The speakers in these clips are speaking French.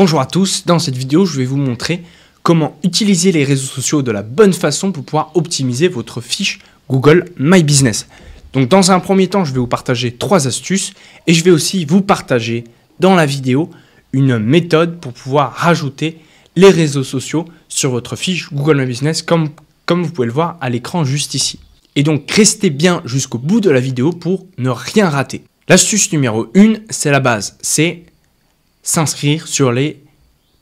Bonjour à tous, dans cette vidéo je vais vous montrer comment utiliser les réseaux sociaux de la bonne façon pour pouvoir optimiser votre fiche Google My Business. Donc dans un premier temps je vais vous partager trois astuces et je vais aussi vous partager dans la vidéo une méthode pour pouvoir rajouter les réseaux sociaux sur votre fiche Google My Business comme, comme vous pouvez le voir à l'écran juste ici. Et donc restez bien jusqu'au bout de la vidéo pour ne rien rater. L'astuce numéro 1, c'est la base, c'est s'inscrire sur les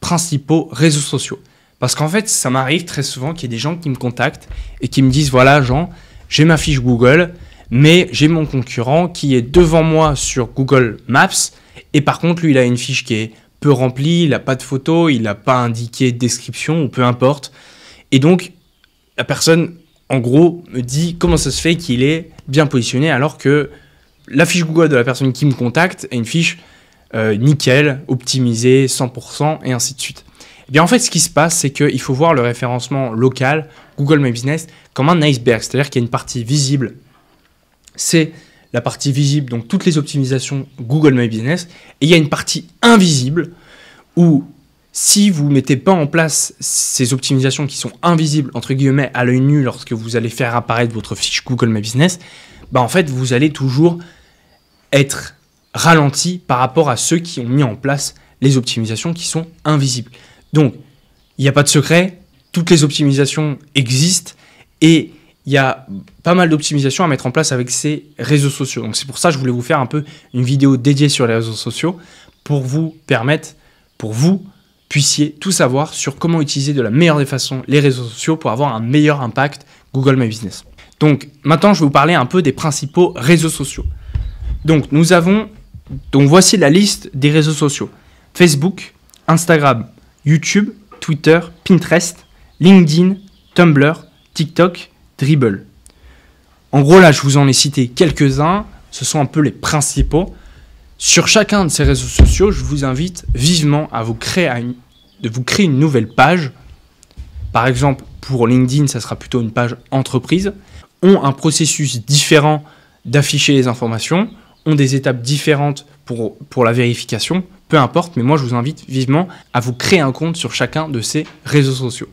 principaux réseaux sociaux. Parce qu'en fait, ça m'arrive très souvent qu'il y ait des gens qui me contactent et qui me disent, voilà Jean, j'ai ma fiche Google, mais j'ai mon concurrent qui est devant moi sur Google Maps, et par contre, lui, il a une fiche qui est peu remplie, il n'a pas de photo, il n'a pas indiqué description, ou peu importe. Et donc, la personne, en gros, me dit comment ça se fait qu'il est bien positionné alors que la fiche Google de la personne qui me contacte est une fiche euh, nickel, optimisé, 100%, et ainsi de suite. Et eh bien en fait, ce qui se passe, c'est qu'il faut voir le référencement local, Google My Business, comme un iceberg, c'est-à-dire qu'il y a une partie visible, c'est la partie visible, donc toutes les optimisations Google My Business, et il y a une partie invisible, où si vous ne mettez pas en place ces optimisations qui sont invisibles, entre guillemets, à l'œil nu lorsque vous allez faire apparaître votre fiche Google My Business, bah en fait, vous allez toujours être ralenti par rapport à ceux qui ont mis en place les optimisations qui sont invisibles. Donc, il n'y a pas de secret, toutes les optimisations existent et il y a pas mal d'optimisations à mettre en place avec ces réseaux sociaux. Donc c'est pour ça que je voulais vous faire un peu une vidéo dédiée sur les réseaux sociaux pour vous permettre, pour vous puissiez tout savoir sur comment utiliser de la meilleure des façons les réseaux sociaux pour avoir un meilleur impact Google My Business. Donc maintenant je vais vous parler un peu des principaux réseaux sociaux. Donc nous avons donc voici la liste des réseaux sociaux. Facebook, Instagram, YouTube, Twitter, Pinterest, LinkedIn, Tumblr, TikTok, Dribble. En gros là, je vous en ai cité quelques-uns, ce sont un peu les principaux. Sur chacun de ces réseaux sociaux, je vous invite vivement à vous créer, une, de vous créer une nouvelle page. Par exemple, pour LinkedIn, ça sera plutôt une page entreprise, ont un processus différent d'afficher les informations ont des étapes différentes pour, pour la vérification, peu importe, mais moi je vous invite vivement à vous créer un compte sur chacun de ces réseaux sociaux.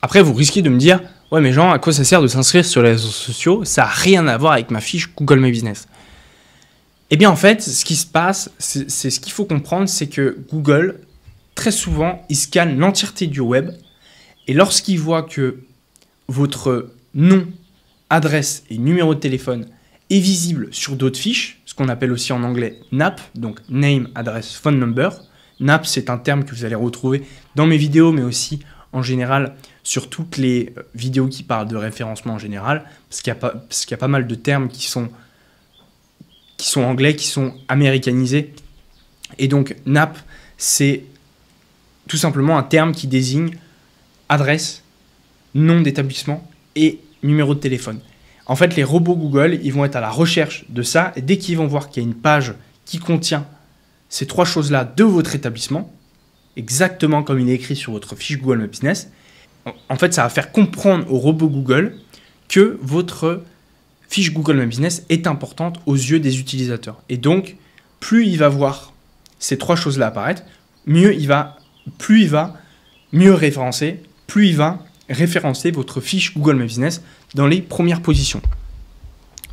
Après, vous risquez de me dire, ouais mais Jean, à quoi ça sert de s'inscrire sur les réseaux sociaux Ça n'a rien à voir avec ma fiche Google My Business. Eh bien en fait, ce qui se passe, c'est ce qu'il faut comprendre, c'est que Google, très souvent, il scanne l'entièreté du web, et lorsqu'il voit que votre nom, adresse et numéro de téléphone est visible sur d'autres fiches, ce qu'on appelle aussi en anglais NAP, donc Name, Address, Phone Number. NAP, c'est un terme que vous allez retrouver dans mes vidéos, mais aussi en général sur toutes les euh, vidéos qui parlent de référencement en général, parce qu'il y, a pas mal de termes qui sont, qui sont anglais, qui sont américanisés. Et donc NAP, c'est tout simplement un terme qui désigne adresse, nom d'établissement et numéro de téléphone. En fait, les robots Google, ils vont être à la recherche de ça. Et dès qu'ils vont voir qu'il y a une page qui contient ces trois choses-là de votre établissement, exactement comme il est écrit sur votre fiche Google My Business, en fait, ça va faire comprendre au robot Google que votre fiche Google My Business est importante aux yeux des utilisateurs. Et donc, plus il va voir ces trois choses-là apparaître, mieux il va, plus il va mieux référencer, plus il va référencer votre fiche Google My Business dans les premières positions.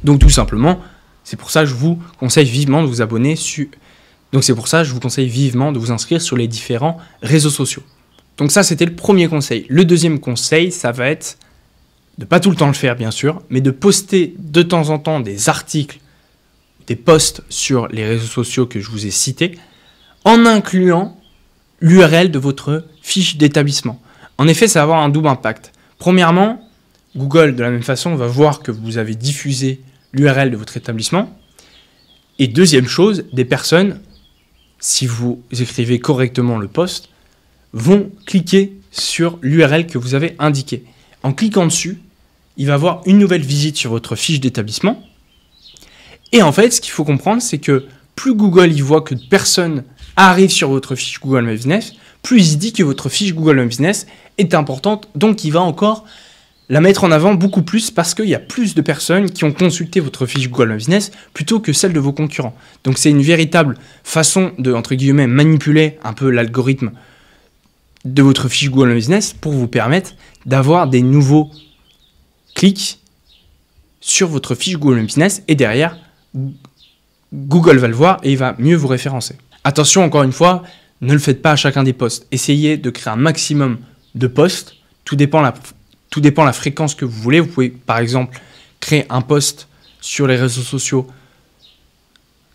Donc tout simplement, c'est pour ça que je vous conseille vivement de vous abonner sur... Donc c'est pour ça que je vous conseille vivement de vous inscrire sur les différents réseaux sociaux. Donc ça, c'était le premier conseil. Le deuxième conseil, ça va être de pas tout le temps le faire, bien sûr, mais de poster de temps en temps des articles, des posts sur les réseaux sociaux que je vous ai cités, en incluant l'URL de votre fiche d'établissement. En effet, ça va avoir un double impact. Premièrement, Google, de la même façon, va voir que vous avez diffusé l'URL de votre établissement. Et deuxième chose, des personnes, si vous écrivez correctement le post, vont cliquer sur l'URL que vous avez indiqué. En cliquant dessus, il va avoir une nouvelle visite sur votre fiche d'établissement. Et en fait, ce qu'il faut comprendre, c'est que plus Google y voit que personne arrive sur votre fiche Google My Business, plus il dit que votre fiche Google My Business est importante, donc il va encore la mettre en avant beaucoup plus parce qu'il y a plus de personnes qui ont consulté votre fiche Google My Business plutôt que celle de vos concurrents. Donc c'est une véritable façon de, entre guillemets, manipuler un peu l'algorithme de votre fiche Google My Business pour vous permettre d'avoir des nouveaux clics sur votre fiche Google My Business et derrière, Google va le voir et il va mieux vous référencer. Attention encore une fois, ne le faites pas à chacun des postes. Essayez de créer un maximum de postes. Tout dépend la tout dépend de la fréquence que vous voulez. Vous pouvez, par exemple, créer un post sur les réseaux sociaux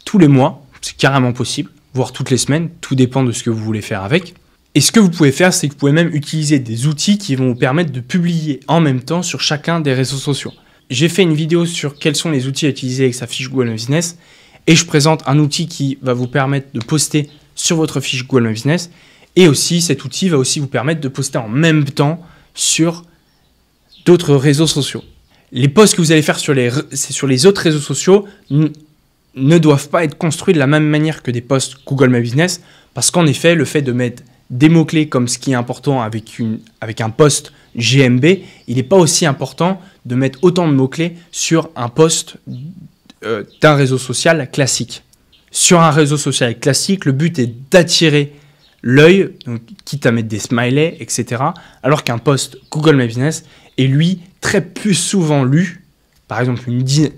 tous les mois. C'est carrément possible, voire toutes les semaines. Tout dépend de ce que vous voulez faire avec. Et ce que vous pouvez faire, c'est que vous pouvez même utiliser des outils qui vont vous permettre de publier en même temps sur chacun des réseaux sociaux. J'ai fait une vidéo sur quels sont les outils à utiliser avec sa fiche Google My Business et je présente un outil qui va vous permettre de poster sur votre fiche Google My Business et aussi cet outil va aussi vous permettre de poster en même temps sur d'autres réseaux sociaux. Les posts que vous allez faire sur les, sur les autres réseaux sociaux ne doivent pas être construits de la même manière que des posts Google My Business, parce qu'en effet, le fait de mettre des mots-clés comme ce qui est important avec, une, avec un post GMB, il n'est pas aussi important de mettre autant de mots-clés sur un post euh, d'un réseau social classique. Sur un réseau social classique, le but est d'attirer l'œil, quitte à mettre des smileys, etc. Alors qu'un post Google My Business, et lui très peu souvent lu, par exemple une dizaine,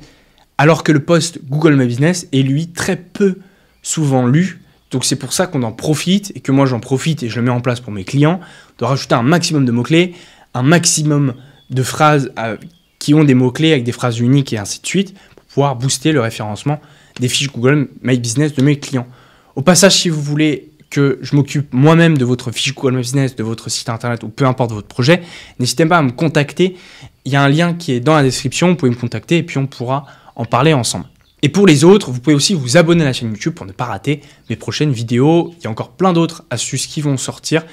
alors que le poste Google My Business est lui très peu souvent lu. Donc c'est pour ça qu'on en profite et que moi j'en profite et je le mets en place pour mes clients de rajouter un maximum de mots-clés, un maximum de phrases euh, qui ont des mots-clés avec des phrases uniques et ainsi de suite pour pouvoir booster le référencement des fiches Google My Business de mes clients. Au passage, si vous voulez que je m'occupe moi-même de votre fiche Google Business, de votre site internet ou peu importe votre projet, n'hésitez pas à me contacter. Il y a un lien qui est dans la description, vous pouvez me contacter et puis on pourra en parler ensemble. Et pour les autres, vous pouvez aussi vous abonner à la chaîne YouTube pour ne pas rater mes prochaines vidéos. Il y a encore plein d'autres astuces qui vont sortir,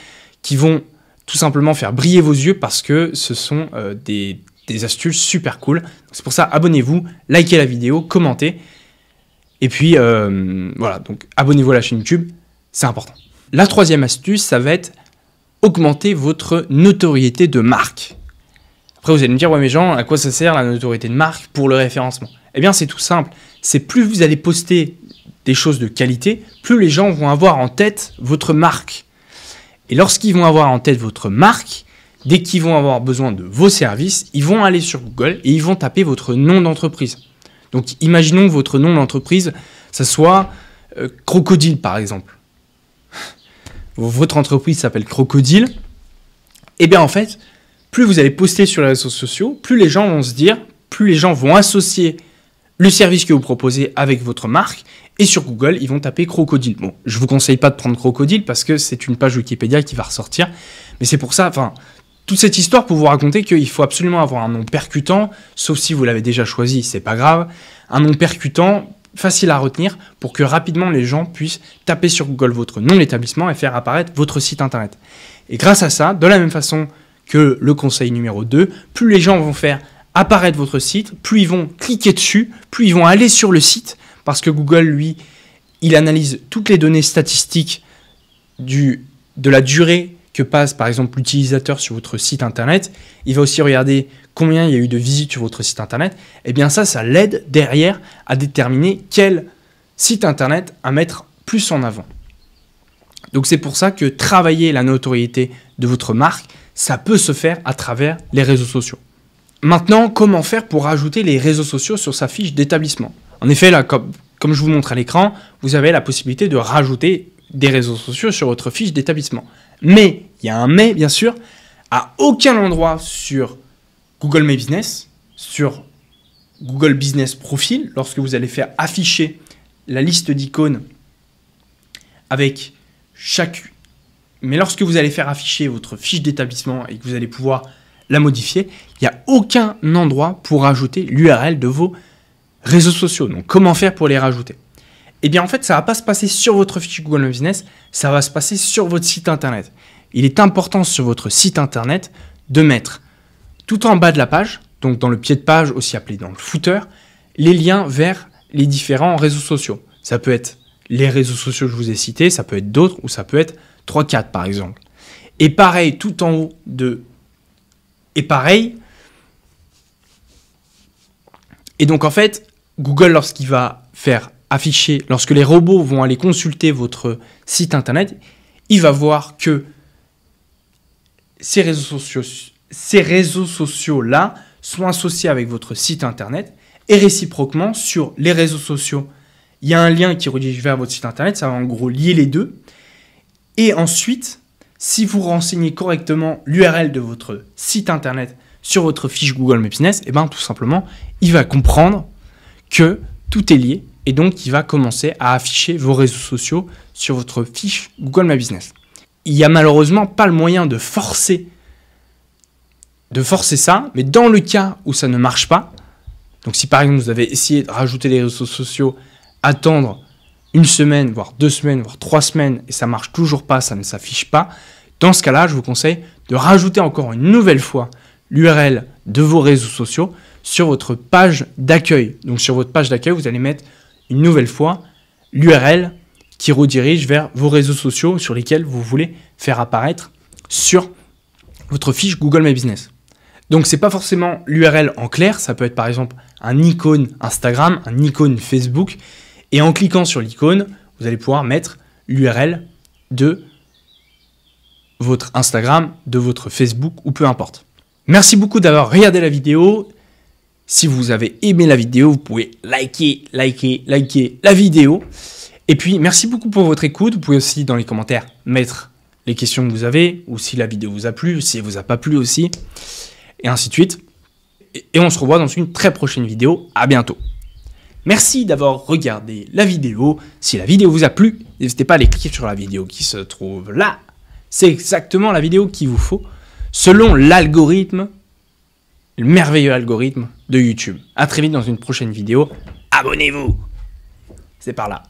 qui vont tout simplement faire briller vos yeux parce que ce sont euh, des, astuces super cool. C'est pour ça, abonnez-vous, likez la vidéo, commentez. Et puis, euh, voilà, donc abonnez-vous à la chaîne YouTube, c'est important. La troisième astuce, ça va être augmenter votre notoriété de marque. Après, vous allez me dire, ouais, mais Jean, à quoi ça sert la notoriété de marque pour le référencement Eh bien, c'est tout simple. C'est plus vous allez poster des choses de qualité, plus les gens vont avoir en tête votre marque. Et lorsqu'ils vont avoir en tête votre marque, dès qu'ils vont avoir besoin de vos services, ils vont aller sur Google et ils vont taper votre nom d'entreprise. Donc imaginons votre nom d'entreprise, ça soit euh, Crocodile par exemple votre entreprise s'appelle Crocodile, et eh bien en fait, plus vous allez poster sur les réseaux sociaux, plus les gens vont se dire, plus les gens vont associer le service que vous proposez avec votre marque. Et sur Google, ils vont taper crocodile. Bon, je vous conseille pas de prendre crocodile parce que c'est une page Wikipédia qui va ressortir. Mais c'est pour ça, enfin, toute cette histoire pour vous raconter qu'il faut absolument avoir un nom percutant, sauf si vous l'avez déjà choisi, c'est pas grave. Un nom percutant facile à retenir pour que rapidement les gens puissent taper sur Google votre nom d'établissement et faire apparaître votre site internet. Et grâce à ça, de la même façon que le conseil numéro 2, plus les gens vont faire apparaître votre site, plus ils vont cliquer dessus, plus ils vont aller sur le site, parce que Google, lui, il analyse toutes les données statistiques du, de la durée passe par exemple l'utilisateur sur votre site internet, il va aussi regarder combien il y a eu de visites sur votre site internet, et eh bien ça, ça l'aide derrière à déterminer quel site internet à mettre plus en avant. Donc c'est pour ça que travailler la notoriété de votre marque, ça peut se faire à travers les réseaux sociaux. Maintenant, comment faire pour ajouter les réseaux sociaux sur sa fiche d'établissement En effet, là, comme je vous montre à l'écran, vous avez la possibilité de rajouter des réseaux sociaux sur votre fiche d'établissement. Mais, il y a un mais bien sûr, à aucun endroit sur Google My Business, sur Google Business Profile, lorsque vous allez faire afficher la liste d'icônes avec chaque... Mais lorsque vous allez faire afficher votre fiche d'établissement et que vous allez pouvoir la modifier, il n'y a aucun endroit pour ajouter l'URL de vos réseaux sociaux. Donc comment faire pour les rajouter eh bien en fait, ça va pas se passer sur votre fichier Google My Business, ça va se passer sur votre site internet. Il est important sur votre site internet de mettre tout en bas de la page, donc dans le pied de page, aussi appelé dans le footer, les liens vers les différents réseaux sociaux. Ça peut être les réseaux sociaux que je vous ai cités, ça peut être d'autres, ou ça peut être 3-4 par exemple. Et pareil, tout en haut de... Et pareil. Et donc en fait, Google, lorsqu'il va faire afficher, lorsque les robots vont aller consulter votre site internet, il va voir que ces réseaux sociaux, ces réseaux sociaux-là sont associés avec votre site internet et réciproquement sur les réseaux sociaux. Il y a un lien qui redirige vers votre site internet, ça va en gros lier les deux. Et ensuite, si vous renseignez correctement l'URL de votre site internet sur votre fiche Google My Business, et eh ben tout simplement, il va comprendre que tout est lié et donc qui va commencer à afficher vos réseaux sociaux sur votre fiche Google My Business. Il n'y a malheureusement pas le moyen de forcer de forcer ça, mais dans le cas où ça ne marche pas, donc si par exemple vous avez essayé de rajouter les réseaux sociaux, attendre une semaine, voire deux semaines, voire trois semaines, et ça ne marche toujours pas, ça ne s'affiche pas, dans ce cas-là, je vous conseille de rajouter encore une nouvelle fois l'URL de vos réseaux sociaux sur votre page d'accueil. Donc sur votre page d'accueil, vous allez mettre une nouvelle fois l'URL qui redirige vers vos réseaux sociaux sur lesquels vous voulez faire apparaître sur votre fiche Google My Business. Donc c'est pas forcément l'URL en clair, ça peut être par exemple un icône Instagram, un icône Facebook, et en cliquant sur l'icône, vous allez pouvoir mettre l'URL de votre Instagram, de votre Facebook ou peu importe. Merci beaucoup d'avoir regardé la vidéo. Si vous avez aimé la vidéo, vous pouvez liker, liker, liker la vidéo. Et puis, merci beaucoup pour votre écoute. Vous pouvez aussi, dans les commentaires, mettre les questions que vous avez, ou si la vidéo vous a plu, si elle vous a pas plu aussi, et ainsi de suite. Et on se revoit dans une très prochaine vidéo. À bientôt. Merci d'avoir regardé la vidéo. Si la vidéo vous a plu, n'hésitez pas à cliquer sur la vidéo qui se trouve là. C'est exactement la vidéo qu'il vous faut selon l'algorithme, le merveilleux algorithme de YouTube. A très vite dans une prochaine vidéo. Abonnez-vous. C'est par là.